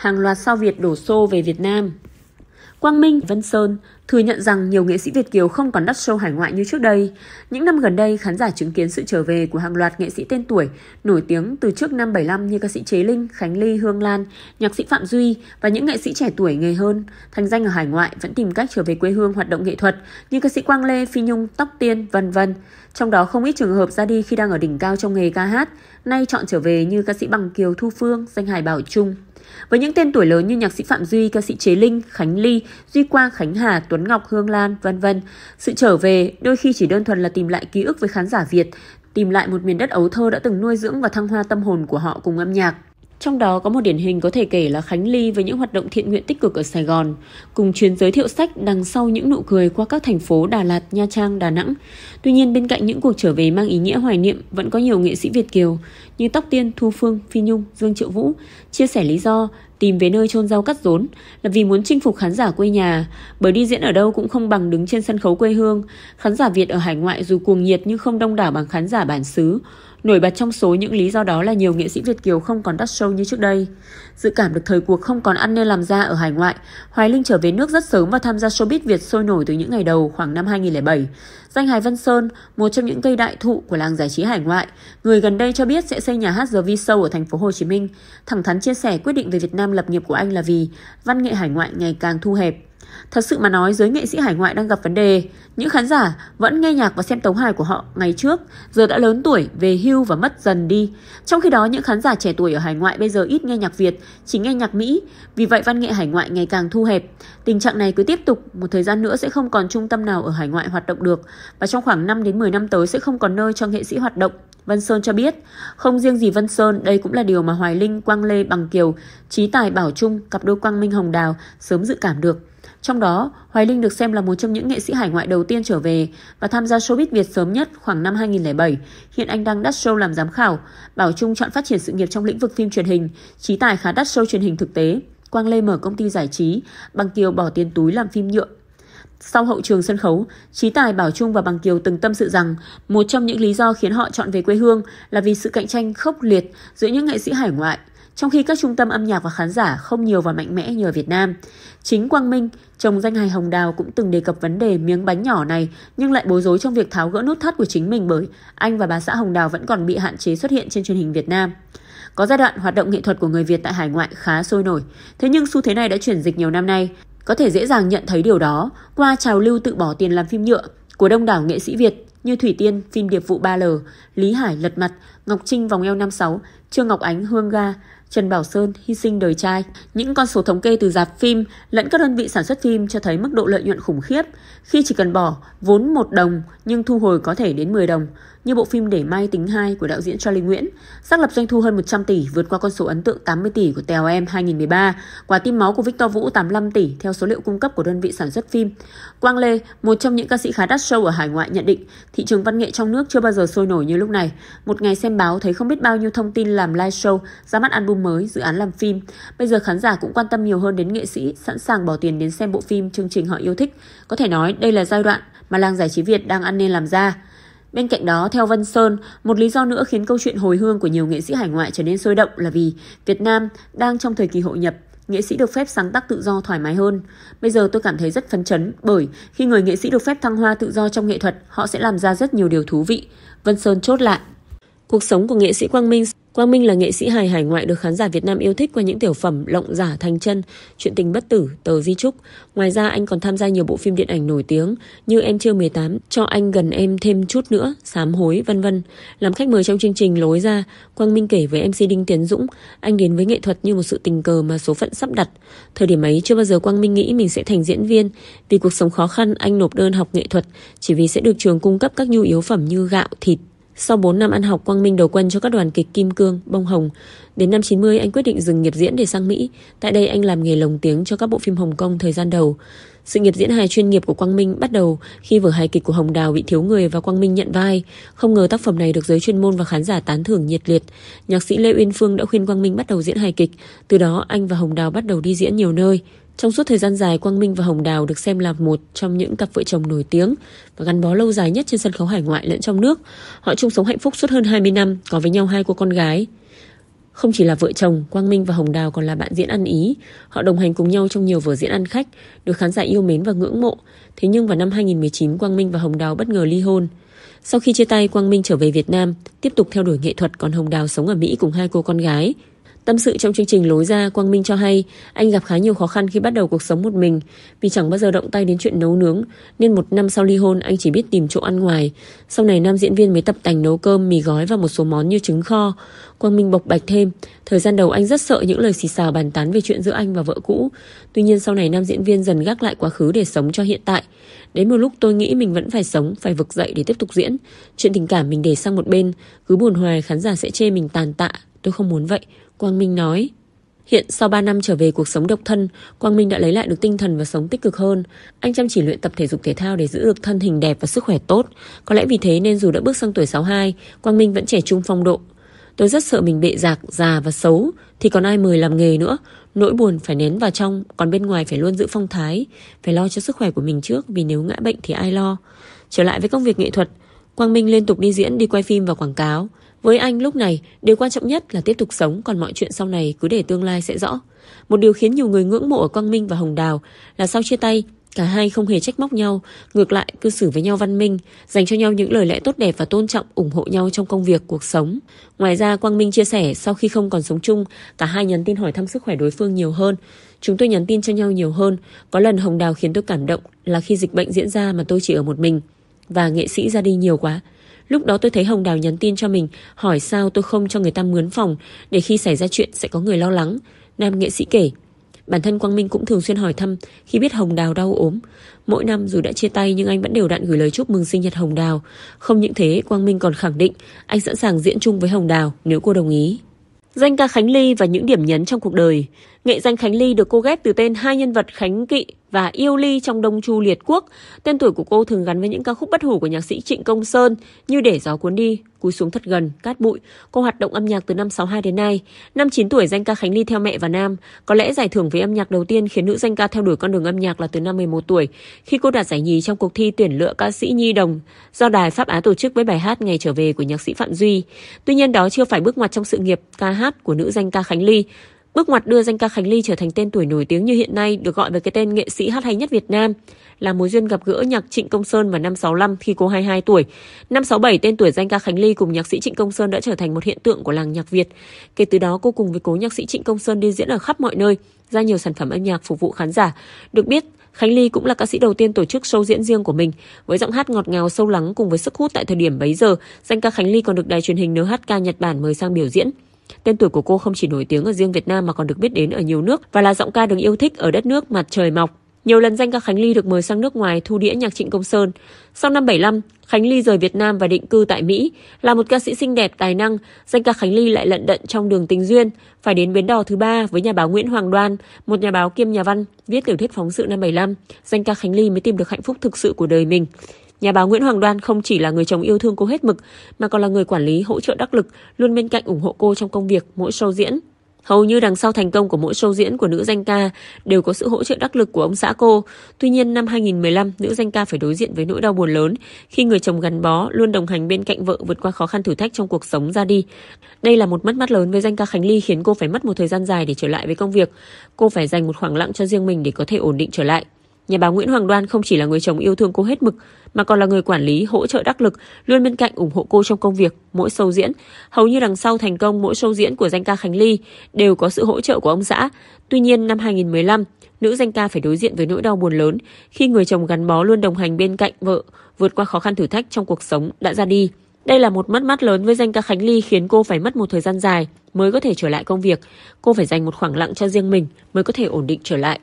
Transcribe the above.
hàng loạt sao Việt đổ xô về Việt Nam. Quang Minh, Vân Sơn thừa nhận rằng nhiều nghệ sĩ Việt Kiều không còn đắt show hải ngoại như trước đây. Những năm gần đây, khán giả chứng kiến sự trở về của hàng loạt nghệ sĩ tên tuổi nổi tiếng từ trước năm 75 như ca sĩ Chế Linh, Khánh Ly, Hương Lan, nhạc sĩ Phạm Duy và những nghệ sĩ trẻ tuổi nghề hơn. Thành danh ở hải ngoại vẫn tìm cách trở về quê hương hoạt động nghệ thuật như ca sĩ Quang Lê, Phi Nhung, Tóc Tiên, vân vân. Trong đó không ít trường hợp ra đi khi đang ở đỉnh cao trong nghề ca hát, nay chọn trở về như ca sĩ Bằng Kiều Thu Phương, danh hài Bảo Trung, với những tên tuổi lớn như nhạc sĩ Phạm Duy, ca sĩ Chế Linh, Khánh Ly, Duy Quang, Khánh Hà, Tuấn Ngọc, Hương Lan, vân vân, sự trở về đôi khi chỉ đơn thuần là tìm lại ký ức với khán giả Việt, tìm lại một miền đất ấu thơ đã từng nuôi dưỡng và thăng hoa tâm hồn của họ cùng âm nhạc. Trong đó có một điển hình có thể kể là Khánh Ly với những hoạt động thiện nguyện tích cực ở Sài Gòn, cùng chuyến giới thiệu sách đằng sau những nụ cười qua các thành phố Đà Lạt, Nha Trang, Đà Nẵng. Tuy nhiên bên cạnh những cuộc trở về mang ý nghĩa hoài niệm vẫn có nhiều nghệ sĩ Việt Kiều như Tóc Tiên, Thu Phương, Phi Nhung, Dương Triệu Vũ chia sẻ lý do tìm về nơi chôn rau cắt rốn là vì muốn chinh phục khán giả quê nhà, bởi đi diễn ở đâu cũng không bằng đứng trên sân khấu quê hương. Khán giả Việt ở hải ngoại dù cuồng nhiệt nhưng không đông đảo bằng khán giả bản xứ. Nổi bật trong số những lý do đó là nhiều nghệ sĩ Việt Kiều không còn đắt show như trước đây. Dự cảm được thời cuộc không còn ăn nên làm ra ở hải ngoại, Hoài Linh trở về nước rất sớm và tham gia showbiz Việt sôi nổi từ những ngày đầu khoảng năm 2007. Danh hài Văn Sơn, một trong những cây đại thụ của làng giải trí hải ngoại, người gần đây cho biết sẽ xây nhà hát The V Show ở thành phố Hồ Chí Minh. Thẳng thắn chia sẻ quyết định về Việt Nam lập nghiệp của anh là vì văn nghệ hải ngoại ngày càng thu hẹp, Thật sự mà nói, giới nghệ sĩ hải ngoại đang gặp vấn đề. Những khán giả vẫn nghe nhạc và xem tấu hài của họ ngày trước, giờ đã lớn tuổi, về hưu và mất dần đi. Trong khi đó, những khán giả trẻ tuổi ở hải ngoại bây giờ ít nghe nhạc Việt, chỉ nghe nhạc Mỹ. Vì vậy, văn nghệ hải ngoại ngày càng thu hẹp. Tình trạng này cứ tiếp tục, một thời gian nữa sẽ không còn trung tâm nào ở hải ngoại hoạt động được và trong khoảng 5 đến 10 năm tới sẽ không còn nơi cho nghệ sĩ hoạt động. Vân Sơn cho biết, không riêng gì Vân Sơn, đây cũng là điều mà Hoài Linh, Quang Lê, Bằng Kiều, Trí Tài, Bảo Trung, cặp đôi Quang Minh Hồng Đào sớm dự cảm được. Trong đó, Hoài Linh được xem là một trong những nghệ sĩ hải ngoại đầu tiên trở về và tham gia showbiz Việt sớm nhất khoảng năm 2007. Hiện anh đang đắt show làm giám khảo. Bảo Trung chọn phát triển sự nghiệp trong lĩnh vực phim truyền hình, Trí Tài khá đắt show truyền hình thực tế. Quang Lê mở công ty giải trí, Bằng Kiều bỏ tiền túi làm phim nhựa sau hậu trường sân khấu, Trí Tài, Bảo Trung và Bằng Kiều từng tâm sự rằng một trong những lý do khiến họ chọn về quê hương là vì sự cạnh tranh khốc liệt giữa những nghệ sĩ hải ngoại, trong khi các trung tâm âm nhạc và khán giả không nhiều và mạnh mẽ như ở Việt Nam. Chính Quang Minh, chồng danh hài Hồng Đào cũng từng đề cập vấn đề miếng bánh nhỏ này nhưng lại bối rối trong việc tháo gỡ nút thắt của chính mình bởi anh và bà xã Hồng Đào vẫn còn bị hạn chế xuất hiện trên truyền hình Việt Nam. Có giai đoạn hoạt động nghệ thuật của người Việt tại hải ngoại khá sôi nổi, thế nhưng xu thế này đã chuyển dịch nhiều năm nay. Có thể dễ dàng nhận thấy điều đó qua trào lưu tự bỏ tiền làm phim nhựa của đông đảo nghệ sĩ Việt như Thủy Tiên phim điệp vụ 3L, Lý Hải lật mặt, Ngọc Trinh vòng eo 56, Trương Ngọc Ánh hương ga, Trần Bảo Sơn hy sinh đời trai. Những con số thống kê từ dạp phim lẫn các đơn vị sản xuất phim cho thấy mức độ lợi nhuận khủng khiếp khi chỉ cần bỏ vốn 1 đồng nhưng thu hồi có thể đến 10 đồng như bộ phim Để Mai Tính 2 của đạo diễn Charlie Nguyễn, xác lập doanh thu hơn 100 tỷ, vượt qua con số ấn tượng 80 tỷ của Tèo Em 2013, quả tim máu của Victor Vũ 85 tỷ theo số liệu cung cấp của đơn vị sản xuất phim. Quang Lê, một trong những ca sĩ khá đắt show ở hải ngoại nhận định, thị trường văn nghệ trong nước chưa bao giờ sôi nổi như lúc này. Một ngày xem báo thấy không biết bao nhiêu thông tin làm live show, ra mắt album mới, dự án làm phim. Bây giờ khán giả cũng quan tâm nhiều hơn đến nghệ sĩ, sẵn sàng bỏ tiền đến xem bộ phim, chương trình họ yêu thích. Có thể nói đây là giai đoạn mà làng giải trí Việt đang ăn nên làm ra. Bên cạnh đó, theo Vân Sơn, một lý do nữa khiến câu chuyện hồi hương của nhiều nghệ sĩ hải ngoại trở nên sôi động là vì Việt Nam đang trong thời kỳ hội nhập, nghệ sĩ được phép sáng tác tự do thoải mái hơn. Bây giờ tôi cảm thấy rất phấn chấn bởi khi người nghệ sĩ được phép thăng hoa tự do trong nghệ thuật, họ sẽ làm ra rất nhiều điều thú vị. Vân Sơn chốt lại. Cuộc sống của nghệ sĩ Quang Minh Quang Minh là nghệ sĩ hài hải ngoại được khán giả Việt Nam yêu thích qua những tiểu phẩm Lộng giả thanh chân, Chuyện tình bất tử, Tờ di trúc. Ngoài ra anh còn tham gia nhiều bộ phim điện ảnh nổi tiếng như Em chưa 18, Cho anh gần em thêm chút nữa, Sám hối, vân vân. Làm khách mời trong chương trình Lối ra, Quang Minh kể với MC Đinh Tiến Dũng, anh đến với nghệ thuật như một sự tình cờ mà số phận sắp đặt. Thời điểm ấy chưa bao giờ Quang Minh nghĩ mình sẽ thành diễn viên, vì cuộc sống khó khăn anh nộp đơn học nghệ thuật chỉ vì sẽ được trường cung cấp các nhu yếu phẩm như gạo, thịt, sau 4 năm ăn học, Quang Minh đầu quân cho các đoàn kịch Kim Cương, Bông Hồng. Đến năm 90, anh quyết định dừng nghiệp diễn để sang Mỹ. Tại đây anh làm nghề lồng tiếng cho các bộ phim Hồng Kông thời gian đầu. Sự nghiệp diễn hài chuyên nghiệp của Quang Minh bắt đầu khi vở hài kịch của Hồng Đào bị thiếu người và Quang Minh nhận vai. Không ngờ tác phẩm này được giới chuyên môn và khán giả tán thưởng nhiệt liệt. Nhạc sĩ Lê Uyên Phương đã khuyên Quang Minh bắt đầu diễn hài kịch. Từ đó anh và Hồng Đào bắt đầu đi diễn nhiều nơi. Trong suốt thời gian dài, Quang Minh và Hồng Đào được xem là một trong những cặp vợ chồng nổi tiếng và gắn bó lâu dài nhất trên sân khấu hải ngoại lẫn trong nước. Họ chung sống hạnh phúc suốt hơn 20 năm, có với nhau hai cô con gái. Không chỉ là vợ chồng, Quang Minh và Hồng Đào còn là bạn diễn ăn ý. Họ đồng hành cùng nhau trong nhiều vở diễn ăn khách, được khán giả yêu mến và ngưỡng mộ. Thế nhưng vào năm 2019, Quang Minh và Hồng Đào bất ngờ ly hôn. Sau khi chia tay, Quang Minh trở về Việt Nam, tiếp tục theo đuổi nghệ thuật, còn Hồng Đào sống ở Mỹ cùng hai cô con gái. Tâm sự trong chương trình Lối ra, Quang Minh cho hay anh gặp khá nhiều khó khăn khi bắt đầu cuộc sống một mình vì chẳng bao giờ động tay đến chuyện nấu nướng nên một năm sau ly hôn anh chỉ biết tìm chỗ ăn ngoài. Sau này nam diễn viên mới tập tành nấu cơm, mì gói và một số món như trứng kho. Quang Minh bộc bạch thêm, thời gian đầu anh rất sợ những lời xì xào bàn tán về chuyện giữa anh và vợ cũ. Tuy nhiên sau này nam diễn viên dần gác lại quá khứ để sống cho hiện tại. Đến một lúc tôi nghĩ mình vẫn phải sống, phải vực dậy để tiếp tục diễn. Chuyện tình cảm mình để sang một bên, cứ buồn hoài khán giả sẽ chê mình tàn tạ. Tôi không muốn vậy, Quang Minh nói. Hiện sau 3 năm trở về cuộc sống độc thân, Quang Minh đã lấy lại được tinh thần và sống tích cực hơn. Anh chăm chỉ luyện tập thể dục thể thao để giữ được thân hình đẹp và sức khỏe tốt. Có lẽ vì thế nên dù đã bước sang tuổi 62, Quang Minh vẫn trẻ trung phong độ. Tôi rất sợ mình bệ giạc, già và xấu thì còn ai mời làm nghề nữa. Nỗi buồn phải nén vào trong, còn bên ngoài phải luôn giữ phong thái, phải lo cho sức khỏe của mình trước vì nếu ngã bệnh thì ai lo. Trở lại với công việc nghệ thuật, Quang Minh liên tục đi diễn, đi quay phim và quảng cáo. Với anh lúc này, điều quan trọng nhất là tiếp tục sống còn mọi chuyện sau này cứ để tương lai sẽ rõ. Một điều khiến nhiều người ngưỡng mộ ở Quang Minh và Hồng Đào là sau chia tay, cả hai không hề trách móc nhau, ngược lại cư xử với nhau văn minh, dành cho nhau những lời lẽ tốt đẹp và tôn trọng ủng hộ nhau trong công việc, cuộc sống. Ngoài ra, Quang Minh chia sẻ sau khi không còn sống chung, cả hai nhắn tin hỏi thăm sức khỏe đối phương nhiều hơn. Chúng tôi nhắn tin cho nhau nhiều hơn. Có lần Hồng Đào khiến tôi cảm động là khi dịch bệnh diễn ra mà tôi chỉ ở một mình và nghệ sĩ ra đi nhiều quá. Lúc đó tôi thấy Hồng Đào nhắn tin cho mình hỏi sao tôi không cho người ta mướn phòng để khi xảy ra chuyện sẽ có người lo lắng. Nam nghệ sĩ kể, bản thân Quang Minh cũng thường xuyên hỏi thăm khi biết Hồng Đào đau ốm. Mỗi năm dù đã chia tay nhưng anh vẫn đều đặn gửi lời chúc mừng sinh nhật Hồng Đào. Không những thế, Quang Minh còn khẳng định anh sẵn sàng diễn chung với Hồng Đào nếu cô đồng ý. Danh ca Khánh Ly và những điểm nhấn trong cuộc đời Nghệ danh Khánh Ly được cô ghép từ tên hai nhân vật Khánh Kỵ và Yêu Ly trong Đông Chu Liệt Quốc. Tên tuổi của cô thường gắn với những ca khúc bất hủ của nhạc sĩ Trịnh Công Sơn như Để gió cuốn đi, Cúi xuống thật gần, Cát bụi. Cô hoạt động âm nhạc từ năm 62 đến nay. Năm 9 tuổi danh ca Khánh Ly theo mẹ và Nam. Có lẽ giải thưởng về âm nhạc đầu tiên khiến nữ danh ca theo đuổi con đường âm nhạc là từ năm 11 tuổi khi cô đạt giải nhì trong cuộc thi tuyển lựa ca sĩ nhi đồng do Đài Pháp Á tổ chức với bài hát Ngày trở về của nhạc sĩ Phạm Duy. Tuy nhiên đó chưa phải bước ngoặt trong sự nghiệp ca hát của nữ danh ca Khánh Ly. Bước ngoặt đưa danh ca Khánh Ly trở thành tên tuổi nổi tiếng như hiện nay được gọi với cái tên nghệ sĩ hát hay nhất Việt Nam là mối duyên gặp gỡ nhạc Trịnh Công Sơn vào năm 65 khi cô 22 tuổi. Năm 67 tên tuổi danh ca Khánh Ly cùng nhạc sĩ Trịnh Công Sơn đã trở thành một hiện tượng của làng nhạc Việt. Kể từ đó cô cùng với cố nhạc sĩ Trịnh Công Sơn đi diễn ở khắp mọi nơi, ra nhiều sản phẩm âm nhạc phục vụ khán giả. Được biết, Khánh Ly cũng là ca sĩ đầu tiên tổ chức show diễn riêng của mình. Với giọng hát ngọt ngào sâu lắng cùng với sức hút tại thời điểm bấy giờ, danh ca Khánh Ly còn được đài truyền hình NHK Nhật Bản mời sang biểu diễn. Tên tuổi của cô không chỉ nổi tiếng ở riêng Việt Nam mà còn được biết đến ở nhiều nước và là giọng ca được yêu thích ở đất nước mặt trời mọc. Nhiều lần danh ca Khánh Ly được mời sang nước ngoài thu đĩa nhạc Trịnh Công Sơn. Sau năm 75, Khánh Ly rời Việt Nam và định cư tại Mỹ. Là một ca sĩ xinh đẹp, tài năng, danh ca Khánh Ly lại lận đận trong đường tình duyên, phải đến bến đò thứ ba với nhà báo Nguyễn Hoàng Đoan, một nhà báo kiêm nhà văn, viết tiểu thuyết phóng sự năm 75. Danh ca Khánh Ly mới tìm được hạnh phúc thực sự của đời mình. Nhà báo Nguyễn Hoàng Đoan không chỉ là người chồng yêu thương cô hết mực, mà còn là người quản lý hỗ trợ đắc lực, luôn bên cạnh ủng hộ cô trong công việc mỗi show diễn. Hầu như đằng sau thành công của mỗi show diễn của nữ danh ca đều có sự hỗ trợ đắc lực của ông xã cô. Tuy nhiên năm 2015, nữ danh ca phải đối diện với nỗi đau buồn lớn khi người chồng gắn bó luôn đồng hành bên cạnh vợ vượt qua khó khăn thử thách trong cuộc sống ra đi. Đây là một mất mát lớn với danh ca Khánh Ly khiến cô phải mất một thời gian dài để trở lại với công việc. Cô phải dành một khoảng lặng cho riêng mình để có thể ổn định trở lại. Nhà báo Nguyễn Hoàng Đoan không chỉ là người chồng yêu thương cô hết mực, mà còn là người quản lý, hỗ trợ đắc lực, luôn bên cạnh ủng hộ cô trong công việc, mỗi show diễn. Hầu như đằng sau thành công mỗi show diễn của danh ca Khánh Ly đều có sự hỗ trợ của ông xã. Tuy nhiên, năm 2015, nữ danh ca phải đối diện với nỗi đau buồn lớn khi người chồng gắn bó luôn đồng hành bên cạnh vợ, vượt qua khó khăn thử thách trong cuộc sống đã ra đi. Đây là một mất mát lớn với danh ca Khánh Ly khiến cô phải mất một thời gian dài mới có thể trở lại công việc. Cô phải dành một khoảng lặng cho riêng mình mới có thể ổn định trở lại.